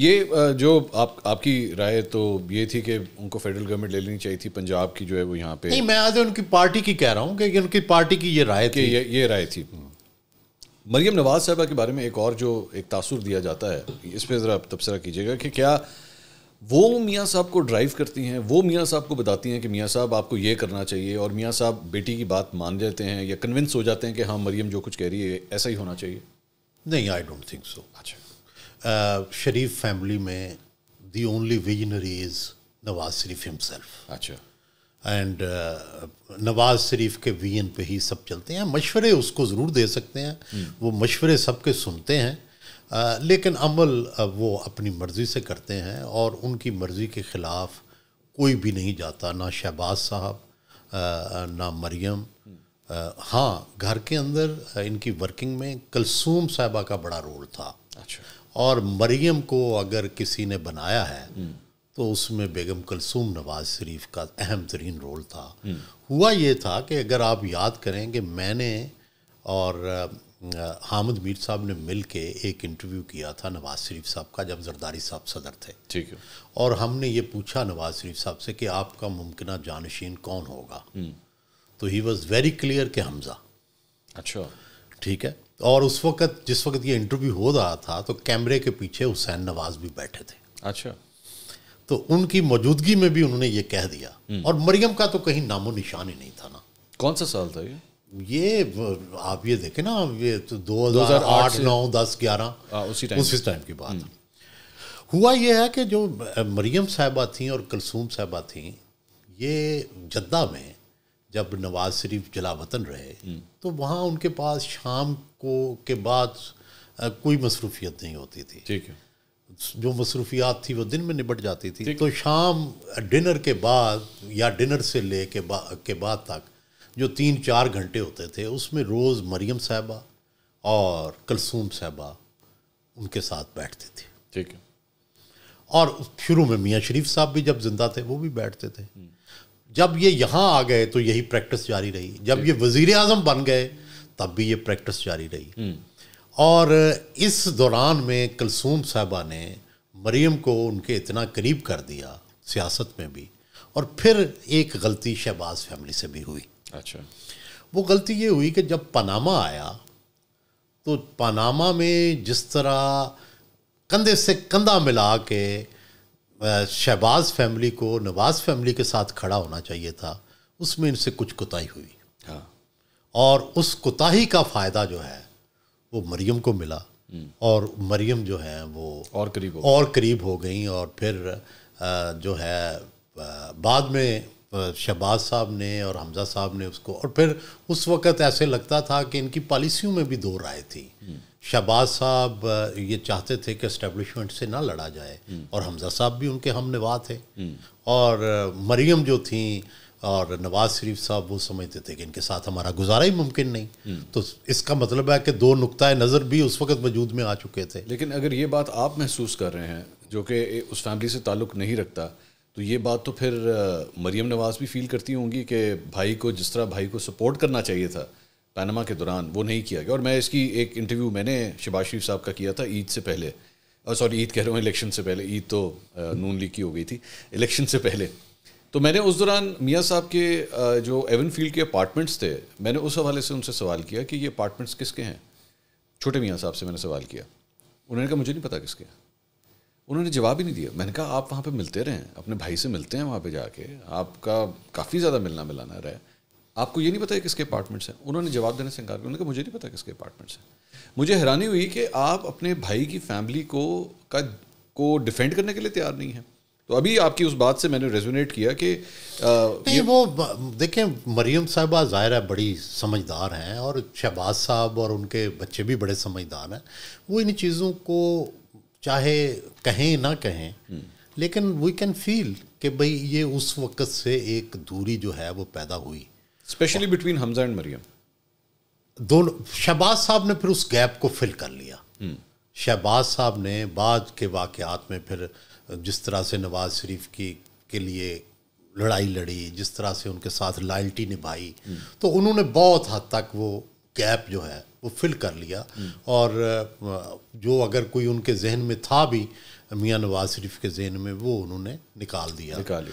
ये जो आप आपकी राय तो ये थी कि उनको फेडरल गवर्नमेंट ले लेनी चाहिए थी पंजाब की जो है वो यहाँ पे नहीं मैं आज उनकी पार्टी की कह रहा हूँ कि उनकी पार्टी की ये राय थी ये ये राय थी मरियम नवाज साहबा के बारे में एक और जो एक तासुर दिया जाता है इस पर ज़रा तबसरा कीजिएगा कि क्या वो मियाँ साहब को ड्राइव करती हैं वो मियाँ साहब को बताती हैं कि मियाँ साहब आपको ये करना चाहिए और मियाँ साहब बेटी की बात मान लेते हैं या कन्विंस हो जाते हैं कि हाँ मरियम जो कुछ कह रही है ऐसा ही होना चाहिए नहीं आई डोंट थिंक सो अच्छा शरीफ uh, फैमिली में the only visionary is Nawaz Sharif himself अच्छा एंड uh, नवाज शरीफ के वीन पे ही सब चलते हैं मशवरे उसको ज़रूर दे सकते हैं हम्म। वो मशवरे सबके सुनते हैं आ, uh, लेकिन अमल uh, वो अपनी मर्ज़ी से करते हैं और उनकी मर्ज़ी के ख़िलाफ़ कोई भी नहीं जाता ना शहबाज साहब ना मरियम हम्म। हाँ घर के अंदर इनकी वर्किंग में कलसूम साहबा का बड़ा रोल था अच्छा और मरियम को अगर किसी ने बनाया है तो उसमें बेगम कलसूम नवाज शरीफ का अहम तरीन रोल था हुआ ये था कि अगर आप याद करें कि मैंने और हामिद मीर साहब ने मिल के एक इंटरव्यू किया था नवाज शरीफ साहब का जब जरदारी साहब सदर थे ठीक है और हमने ये पूछा नवाज शरीफ साहब से कि आपका मुमकिन जानशीन कौन होगा हम्म। तो ही वॉज़ वेरी क्लियर कि हमज़ा अच्छा ठीक है और उस वक्त जिस वक्त ये इंटरव्यू हो रहा था तो कैमरे के पीछे हुसैन नवाज भी बैठे थे अच्छा तो उनकी मौजूदगी में भी उन्होंने ये कह दिया हम्म। और मरियम का तो कहीं नामो निशान ही नहीं था ना कौन सा साल था ये ये आप ये देखे ना ये तो दो हज़ार आठ नौ दस ग्यारह हाँ, उसी टाइम टाइम की बात हम्म। हुआ यह है कि जो मरियम साहबा थी और कलसूम साहबा थी ये जद्दा में जब नवाज शरीफ जलावतन रहे हम्म। तो वहाँ उनके पास शाम को के बाद कोई मसरूफियत नहीं होती थी ठीक है जो मसरूफियात थी वो दिन में निपट जाती थी तो शाम डिनर के बाद या डिनर से ले के, बा, के बाद तक जो तीन चार घंटे होते थे उसमें रोज़ मरियम साहबा और कलसूम साहबा उनके साथ बैठते थे ठीक है और शुरू में मियाँ शरीफ साहब भी जब जिंदा थे वो भी बैठते थे हम्म। जब ये यहाँ आ गए तो यही प्रैक्टिस जारी रही जब ये वजीर अजम बन गए तब भी ये प्रैक्टिस जारी रही हम्म। और इस दौरान में कलसूम साहबा ने मरीम को उनके इतना करीब कर दिया सियासत में भी और फिर एक गलती शहबाज फैमिली से भी हुई अच्छा वो गलती ये हुई कि जब पनामा आया तो पनामा में जिस तरह कंधे से कंधा मिला के शहबाज फैमिली को नवाज फैमिली के साथ खड़ा होना चाहिए था उसमें इनसे कुछ कोताही हुई हाँ। और उस कोताही का फ़ायदा जो है वो मरियम को मिला हम्म। और मरियम जो है वो और करीब और करीब हो गई और फिर जो है बाद में शहबाज साहब ने और हमजा साहब ने उसको और फिर उस वक़्त ऐसे लगता था कि इनकी पॉलिसियों में भी दो राय थी हम्म। शहबाज साहब ये चाहते थे कि इस्टेबलिशमेंट से ना लड़ा जाए हम्म। और हमजा साहब भी उनके हम नवा थे हम्म। और मरियम जो थी और नवाज शरीफ साहब वो समझते थे कि इनके साथ हमारा गुजारा ही मुमकिन नहीं तो इसका मतलब है कि दो नुकतः नज़र भी उस वक़्त वजूद में आ चुके थे लेकिन अगर ये बात आप महसूस कर रहे हैं जो कि उस फैमिली से ताल्लुक़ नहीं रखता तो ये बात तो फिर मरियम नवाज भी फील करती होंगी कि भाई को जिस तरह भाई को सपोर्ट करना चाहिए था पैनमा के दौरान वो नहीं किया गया और मैं इसकी एक इंटरव्यू मैंने शबाज शरीफ साहब का किया था ईद से पहले और सॉरी ईद कह रहा हूँ इलेक्शन से पहले ईद तो नून लीग की हो गई थी इलेक्शन से पहले तो मैंने उस दौरान मियाँ साहब के जो एवन फील्ड के अपार्टमेंट्स थे मैंने उस हवाले से उनसे सवाल किया कि ये अपार्टमेंट्स किसके हैं छोटे मियाँ साहब से मैंने सवाल किया उन्होंने कहा मुझे नहीं पता किसके हैं उन्होंने जवाब ही नहीं दिया मैंने कहा आप वहाँ पे मिलते रहें अपने भाई से मिलते हैं वहाँ पे जाके आपका काफ़ी ज़्यादा मिलना मिलाना रहे आपको ये नहीं पता है किसके अपार्टमेंट्स हैं उन्होंने जवाब देने से इनकार किया उन्होंने कहा मुझे नहीं पता किसके अपार्टमेंट्स हैं मुझे हैरानी हुई कि आप अपने भाई की फैमिली को का को डिफेंड करने के लिए तैयार नहीं है तो अभी आपकी उस बात से मैंने रेजोनेट किया कि आ, ये वो देखें मरियम साहबा ज़ाहिर है बड़ी समझदार हैं और शहबाज साहब और उनके बच्चे भी बड़े समझदार हैं वो इन चीज़ों को चाहे कहें ना कहें हम्म। लेकिन वी कैन फील कि भाई ये उस वक़्त से एक दूरी जो है वो पैदा हुई specially between Hamza and Maryam दोनों शहबाज साहब ने फिर उस गैप को फिल कर लिया हम्म। शहबाज साहब ने बाद के वाक़ात में फिर जिस तरह से नवाज शरीफ की के लिए लड़ाई लड़ी जिस तरह से उनके साथ लॉयल्टी निभाई हम्म। तो उन्होंने बहुत हद तक वो गैप जो है वो फिल कर लिया और जो अगर कोई उनके जहन में था भी मियाँ नवाज शरीफ के जहन में वो उन्होंने निकाल दिया निकाल